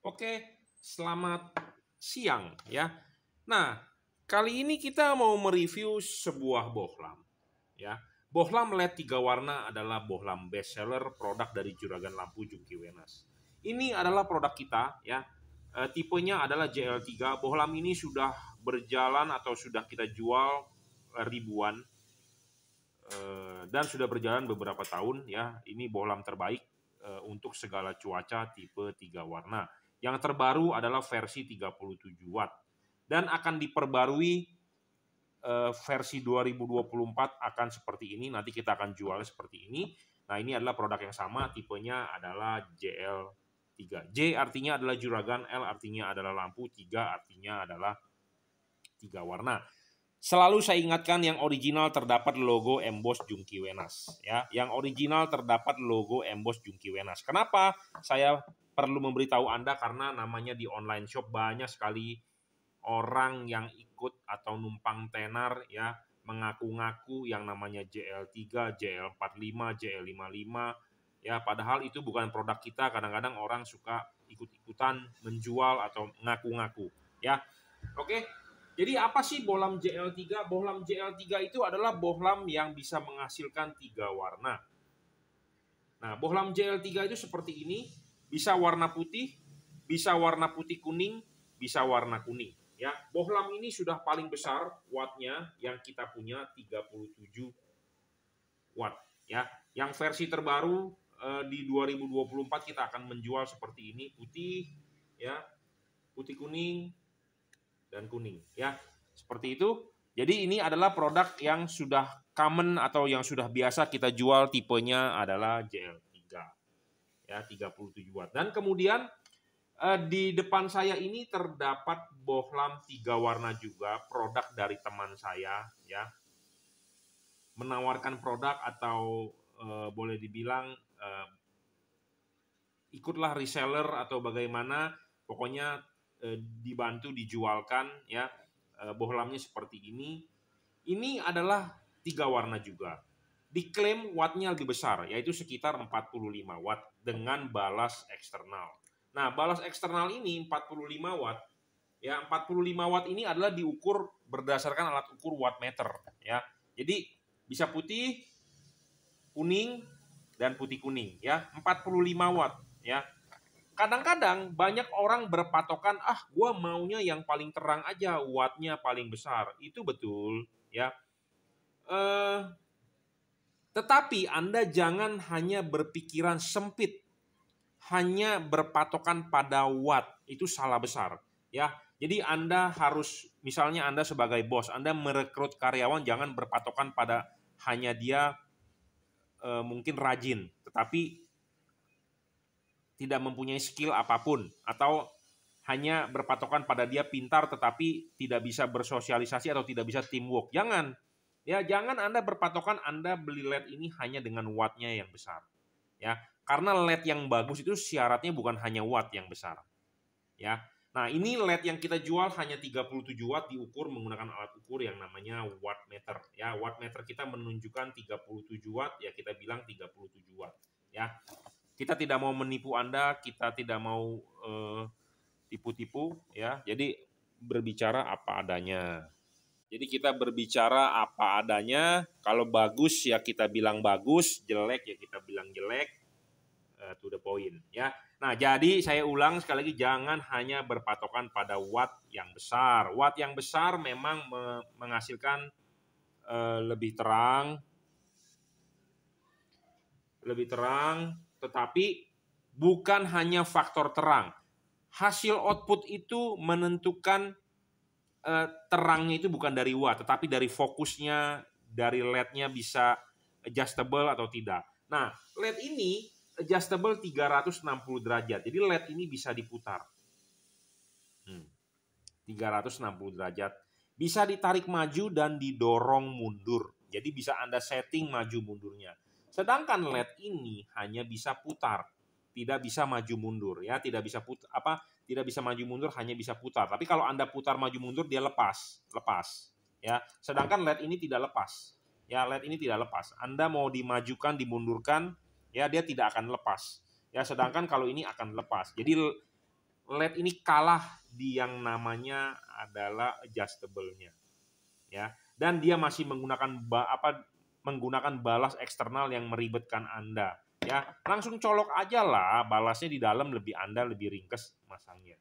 Oke, selamat siang ya. Nah, kali ini kita mau mereview sebuah bohlam ya. Bohlam LED tiga warna adalah bohlam bestseller produk dari Juragan Lampu Jungki Wenas. Ini adalah produk kita ya. E, tipenya adalah JL3. Bohlam ini sudah berjalan atau sudah kita jual eh, ribuan e, dan sudah berjalan beberapa tahun ya. Ini bohlam terbaik untuk segala cuaca tipe tiga warna yang terbaru adalah versi 37 watt dan akan diperbarui eh, versi 2024 akan seperti ini. Nanti kita akan jualnya seperti ini. Nah, ini adalah produk yang sama, tipenya adalah JL3. J artinya adalah juragan, L artinya adalah lampu, 3 artinya adalah tiga warna. Selalu saya ingatkan yang original terdapat logo emboss Jungki Wenas ya. Yang original terdapat logo emboss Jungki Wenas. Kenapa saya perlu memberitahu Anda karena namanya di online shop banyak sekali orang yang ikut atau numpang tenar ya mengaku-ngaku yang namanya JL3, JL45, JL55 ya padahal itu bukan produk kita kadang-kadang orang suka ikut-ikutan menjual atau ngaku-ngaku ya. Oke. Jadi apa sih bohlam JL3? Bohlam JL3 itu adalah bohlam yang bisa menghasilkan tiga warna. Nah, bohlam JL3 itu seperti ini bisa warna putih, bisa warna putih kuning, bisa warna kuning. Ya, bohlam ini sudah paling besar wattnya yang kita punya 37 watt. Ya, yang versi terbaru eh, di 2024 kita akan menjual seperti ini putih, ya, putih kuning dan kuning. Ya, seperti itu. Jadi ini adalah produk yang sudah common atau yang sudah biasa kita jual tipenya adalah JL ya 37 watt. Dan kemudian eh, di depan saya ini terdapat bohlam tiga warna juga produk dari teman saya ya menawarkan produk atau eh, boleh dibilang eh, ikutlah reseller atau bagaimana pokoknya eh, dibantu dijualkan ya eh, bohlamnya seperti ini ini adalah tiga warna juga diklaim wattnya lebih besar, yaitu sekitar 45 watt dengan balas eksternal. Nah, balas eksternal ini 45 watt. Ya, 45 watt ini adalah diukur berdasarkan alat ukur wattmeter, ya. Jadi bisa putih, kuning, dan putih kuning, ya. 45 watt, ya. Kadang-kadang banyak orang berpatokan, ah gue maunya yang paling terang aja, wattnya paling besar. Itu betul, ya. Eh, tetapi Anda jangan hanya berpikiran sempit, hanya berpatokan pada watt, itu salah besar. Ya, jadi Anda harus misalnya Anda sebagai bos, Anda merekrut karyawan jangan berpatokan pada hanya dia e, mungkin rajin, tetapi tidak mempunyai skill apapun atau hanya berpatokan pada dia pintar tetapi tidak bisa bersosialisasi atau tidak bisa teamwork. Jangan, Ya, jangan Anda berpatokan Anda beli LED ini hanya dengan wattnya yang besar. Ya, karena LED yang bagus itu syaratnya bukan hanya watt yang besar. Ya. Nah, ini LED yang kita jual hanya 37 watt diukur menggunakan alat ukur yang namanya watt meter. Ya, watt meter kita menunjukkan 37 watt, ya kita bilang 37 watt. Ya, kita tidak mau menipu Anda, kita tidak mau eh, tipu-tipu, uh, tipu -tipu, ya. Jadi berbicara apa adanya. Jadi kita berbicara apa adanya. Kalau bagus ya kita bilang bagus, jelek ya kita bilang jelek. Uh, to the point ya. Nah, jadi saya ulang sekali lagi jangan hanya berpatokan pada watt yang besar. Watt yang besar memang me menghasilkan uh, lebih terang lebih terang, tetapi bukan hanya faktor terang. Hasil output itu menentukan eh, terangnya itu bukan dari watt, tetapi dari fokusnya, dari LED-nya bisa adjustable atau tidak. Nah, LED ini adjustable 360 derajat. Jadi LED ini bisa diputar. Hmm. 360 derajat. Bisa ditarik maju dan didorong mundur. Jadi bisa Anda setting maju mundurnya. Sedangkan LED ini hanya bisa putar, tidak bisa maju mundur ya, tidak bisa put apa tidak bisa maju mundur hanya bisa putar. Tapi kalau Anda putar maju mundur dia lepas, lepas. Ya, sedangkan LED ini tidak lepas. Ya, LED ini tidak lepas. Anda mau dimajukan, dimundurkan, ya dia tidak akan lepas. Ya, sedangkan kalau ini akan lepas. Jadi LED ini kalah di yang namanya adalah adjustable-nya. Ya, dan dia masih menggunakan apa menggunakan balas eksternal yang meribetkan Anda ya langsung colok aja lah balasnya di dalam lebih anda lebih ringkes masangnya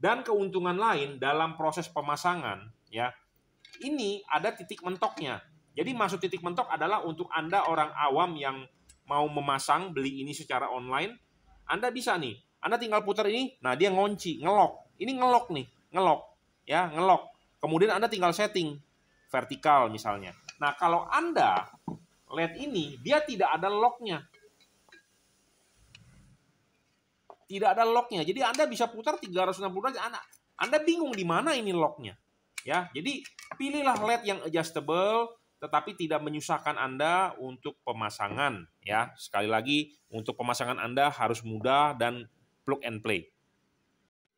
dan keuntungan lain dalam proses pemasangan ya ini ada titik mentoknya jadi masuk titik mentok adalah untuk anda orang awam yang mau memasang beli ini secara online anda bisa nih anda tinggal putar ini nah dia ngonci ngelok ini ngelok nih ngelok ya ngelok kemudian anda tinggal setting vertikal misalnya nah kalau anda LED ini dia tidak ada locknya tidak ada locknya. Jadi Anda bisa putar 360 derajat. Anda, Anda bingung di mana ini locknya. Ya, jadi pilihlah LED yang adjustable tetapi tidak menyusahkan Anda untuk pemasangan ya. Sekali lagi untuk pemasangan Anda harus mudah dan plug and play.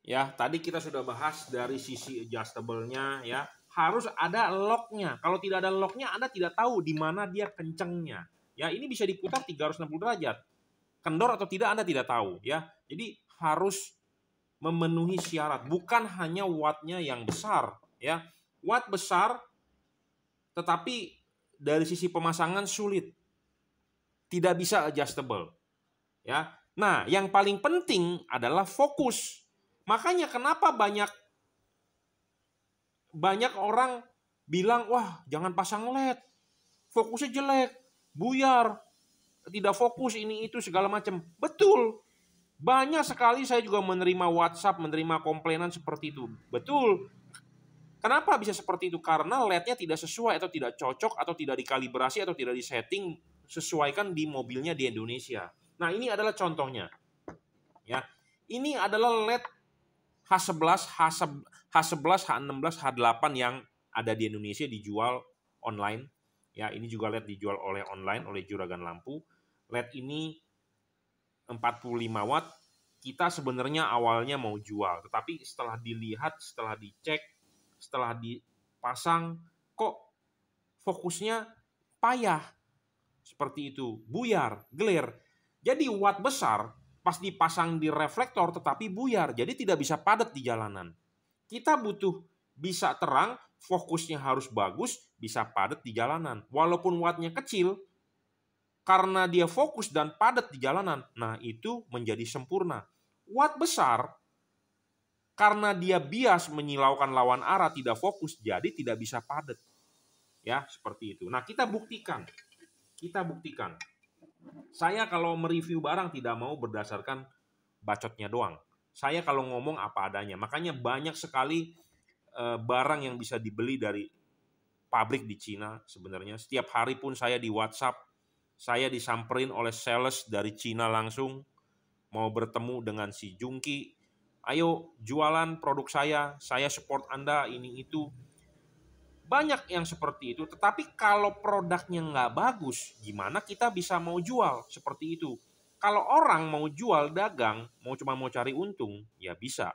Ya, tadi kita sudah bahas dari sisi adjustable-nya ya. Harus ada lock-nya. Kalau tidak ada lock-nya Anda tidak tahu di mana dia kencengnya. Ya, ini bisa diputar 360 derajat kendor atau tidak Anda tidak tahu ya. Jadi harus memenuhi syarat, bukan hanya wattnya yang besar ya. Watt besar tetapi dari sisi pemasangan sulit. Tidak bisa adjustable. Ya. Nah, yang paling penting adalah fokus. Makanya kenapa banyak banyak orang bilang, "Wah, jangan pasang LED. Fokusnya jelek, buyar, tidak fokus ini itu segala macam. Betul. Banyak sekali saya juga menerima WhatsApp, menerima komplainan seperti itu. Betul. Kenapa bisa seperti itu? Karena LED-nya tidak sesuai atau tidak cocok atau tidak dikalibrasi atau tidak disetting sesuaikan di mobilnya di Indonesia. Nah, ini adalah contohnya. Ya. Ini adalah LED H11, H11, H16, H8 yang ada di Indonesia dijual online. Ya, ini juga LED dijual oleh online oleh Juragan Lampu. LED ini 45 watt, kita sebenarnya awalnya mau jual, tetapi setelah dilihat, setelah dicek, setelah dipasang, kok fokusnya payah seperti itu, buyar, gelir. Jadi watt besar pas dipasang di reflektor tetapi buyar, jadi tidak bisa padat di jalanan. Kita butuh bisa terang, fokusnya harus bagus, bisa padat di jalanan. Walaupun wattnya kecil, karena dia fokus dan padat di jalanan. Nah, itu menjadi sempurna. Watt besar karena dia bias menyilaukan lawan arah tidak fokus jadi tidak bisa padat. Ya, seperti itu. Nah, kita buktikan. Kita buktikan. Saya kalau mereview barang tidak mau berdasarkan bacotnya doang. Saya kalau ngomong apa adanya. Makanya banyak sekali eh, barang yang bisa dibeli dari pabrik di Cina sebenarnya. Setiap hari pun saya di WhatsApp saya disamperin oleh sales dari Cina langsung mau bertemu dengan si Jungki. Ayo jualan produk saya, saya support Anda ini itu. Banyak yang seperti itu, tetapi kalau produknya nggak bagus, gimana kita bisa mau jual seperti itu? Kalau orang mau jual dagang, mau cuma mau cari untung, ya bisa.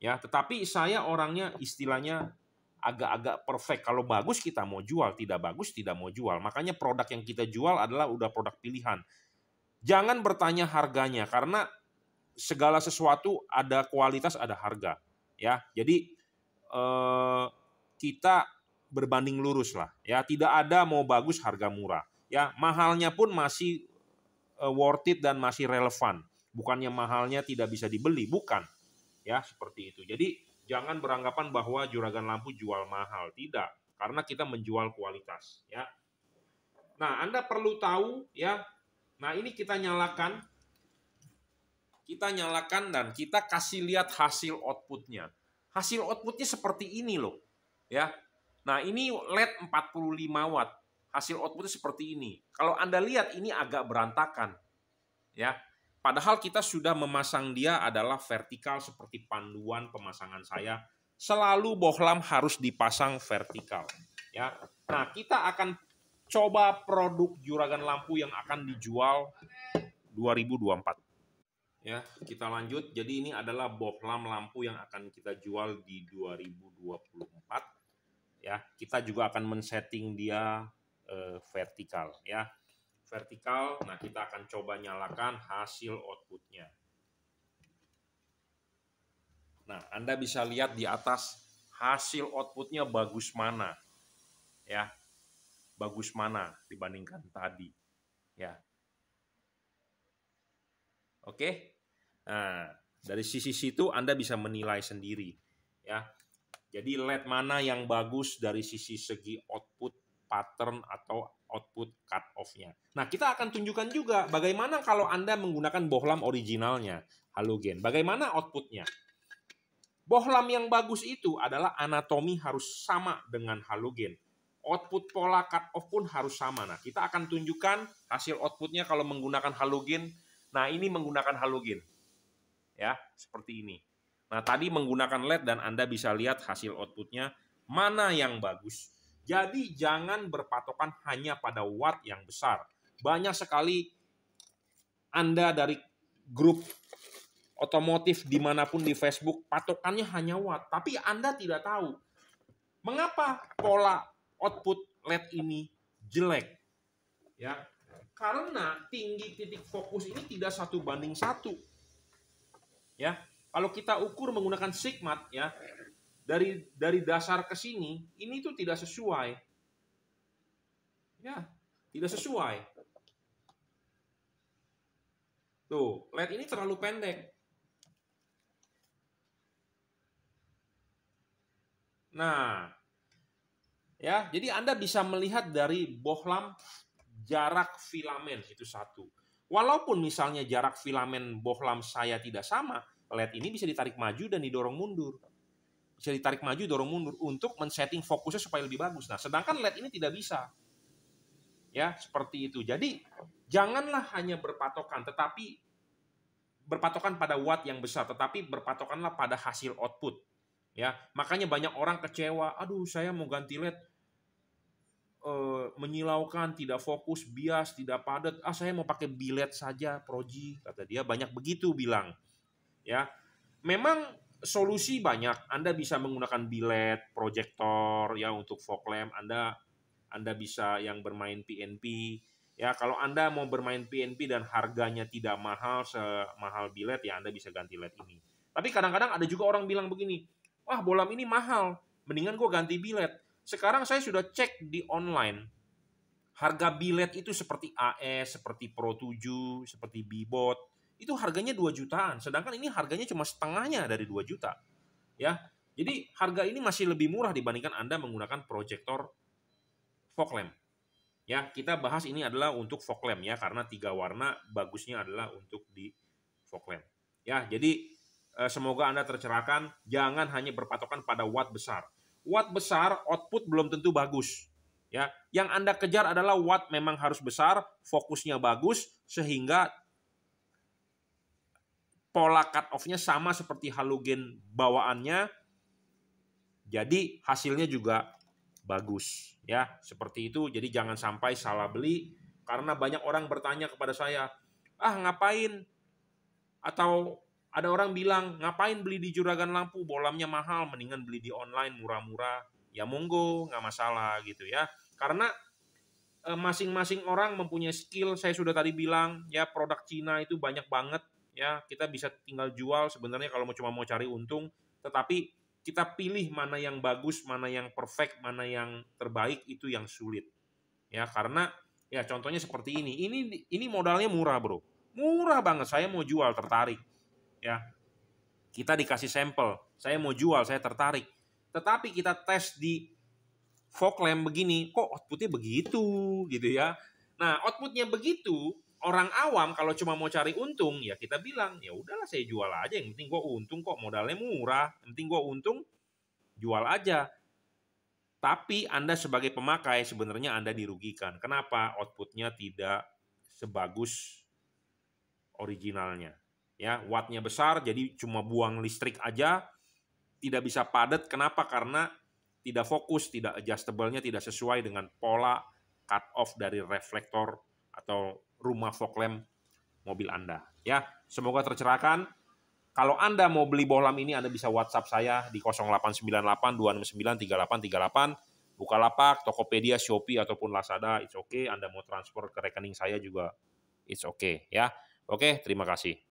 Ya, tetapi saya orangnya istilahnya agak-agak perfect. Kalau bagus kita mau jual, tidak bagus tidak mau jual. Makanya produk yang kita jual adalah udah produk pilihan. Jangan bertanya harganya karena segala sesuatu ada kualitas, ada harga, ya. Jadi eh, kita berbanding lurus lah, ya. Tidak ada mau bagus harga murah, ya. Mahalnya pun masih eh, worth it dan masih relevan. Bukannya mahalnya tidak bisa dibeli, bukan, ya seperti itu. Jadi jangan beranggapan bahwa juragan lampu jual mahal, tidak, karena kita menjual kualitas, ya. Nah, Anda perlu tahu ya. Nah, ini kita nyalakan. Kita nyalakan dan kita kasih lihat hasil outputnya. Hasil outputnya seperti ini loh. Ya. Nah, ini LED 45 watt. Hasil outputnya seperti ini. Kalau Anda lihat ini agak berantakan. Ya. Padahal kita sudah memasang dia adalah vertikal seperti panduan pemasangan saya. Selalu bohlam harus dipasang vertikal. Ya. Nah, kita akan coba produk juragan lampu yang akan dijual 2024. Ya, kita lanjut. Jadi ini adalah bohlam lampu yang akan kita jual di 2024. Ya, kita juga akan men-setting dia uh, vertikal ya vertikal. Nah, kita akan coba nyalakan hasil outputnya. Nah, Anda bisa lihat di atas hasil outputnya bagus mana. Ya, bagus mana dibandingkan tadi. Ya. Oke. Nah, dari sisi situ Anda bisa menilai sendiri. Ya. Jadi LED mana yang bagus dari sisi segi output pattern atau output cut off-nya. Nah, kita akan tunjukkan juga bagaimana kalau Anda menggunakan bohlam originalnya, halogen. Bagaimana outputnya? Bohlam yang bagus itu adalah anatomi harus sama dengan halogen. Output pola cut off pun harus sama. Nah, kita akan tunjukkan hasil outputnya kalau menggunakan halogen. Nah, ini menggunakan halogen. Ya, seperti ini. Nah, tadi menggunakan LED dan Anda bisa lihat hasil outputnya mana yang bagus. Jadi jangan berpatokan hanya pada watt yang besar. Banyak sekali Anda dari grup otomotif dimanapun di Facebook, patokannya hanya watt. Tapi Anda tidak tahu mengapa pola output LED ini jelek. Ya, karena tinggi titik fokus ini tidak satu banding satu. Ya, kalau kita ukur menggunakan sigmat, ya, dari dari dasar ke sini ini tuh tidak sesuai. Ya, tidak sesuai. Tuh, led ini terlalu pendek. Nah, ya, jadi Anda bisa melihat dari bohlam jarak filamen itu satu. Walaupun misalnya jarak filamen bohlam saya tidak sama, led ini bisa ditarik maju dan didorong mundur bisa ditarik maju, dorong mundur untuk men-setting fokusnya supaya lebih bagus. Nah, sedangkan LED ini tidak bisa. Ya, seperti itu. Jadi, janganlah hanya berpatokan, tetapi berpatokan pada watt yang besar, tetapi berpatokanlah pada hasil output. Ya, makanya banyak orang kecewa, aduh saya mau ganti LED e, menyilaukan, tidak fokus, bias, tidak padat. Ah, saya mau pakai bilet saja, proji, kata dia banyak begitu bilang. Ya. Memang solusi banyak. Anda bisa menggunakan bilet, proyektor ya untuk fog lamp. Anda Anda bisa yang bermain PNP. Ya, kalau Anda mau bermain PNP dan harganya tidak mahal semahal bilet ya Anda bisa ganti LED ini. Tapi kadang-kadang ada juga orang bilang begini, "Wah, bolam ini mahal. Mendingan gue ganti bilet." Sekarang saya sudah cek di online. Harga bilet itu seperti AS, seperti Pro 7, seperti Bibot, itu harganya 2 jutaan, sedangkan ini harganya cuma setengahnya dari 2 juta. Ya. Jadi harga ini masih lebih murah dibandingkan Anda menggunakan proyektor fog lamp. Ya, kita bahas ini adalah untuk fog lamp ya karena tiga warna bagusnya adalah untuk di fog lamp. Ya, jadi eh, semoga Anda tercerahkan, jangan hanya berpatokan pada watt besar. Watt besar output belum tentu bagus. Ya, yang Anda kejar adalah watt memang harus besar, fokusnya bagus sehingga pola cut off-nya sama seperti halogen bawaannya. Jadi hasilnya juga bagus ya, seperti itu. Jadi jangan sampai salah beli karena banyak orang bertanya kepada saya, "Ah, ngapain?" Atau ada orang bilang, ngapain beli di juragan lampu, bolamnya mahal, mendingan beli di online murah-murah. Ya monggo, nggak masalah gitu ya. Karena eh, masing-masing orang mempunyai skill, saya sudah tadi bilang, ya produk Cina itu banyak banget ya kita bisa tinggal jual sebenarnya kalau mau cuma mau cari untung tetapi kita pilih mana yang bagus mana yang perfect mana yang terbaik itu yang sulit ya karena ya contohnya seperti ini ini ini modalnya murah bro murah banget saya mau jual tertarik ya kita dikasih sampel saya mau jual saya tertarik tetapi kita tes di fog lamp begini kok outputnya begitu gitu ya nah outputnya begitu orang awam kalau cuma mau cari untung ya kita bilang ya udahlah saya jual aja yang penting gue untung kok modalnya murah yang penting gue untung jual aja tapi anda sebagai pemakai sebenarnya anda dirugikan kenapa outputnya tidak sebagus originalnya ya wattnya besar jadi cuma buang listrik aja tidak bisa padat kenapa karena tidak fokus tidak adjustable-nya tidak sesuai dengan pola cut off dari reflektor atau rumah fog lamp mobil Anda. Ya, semoga tercerahkan. Kalau Anda mau beli bohlam ini, Anda bisa WhatsApp saya di 0898 269 3838. Bukalapak, Tokopedia, Shopee, ataupun Lazada, it's okay. Anda mau transfer ke rekening saya juga, it's okay. Ya, oke, terima kasih.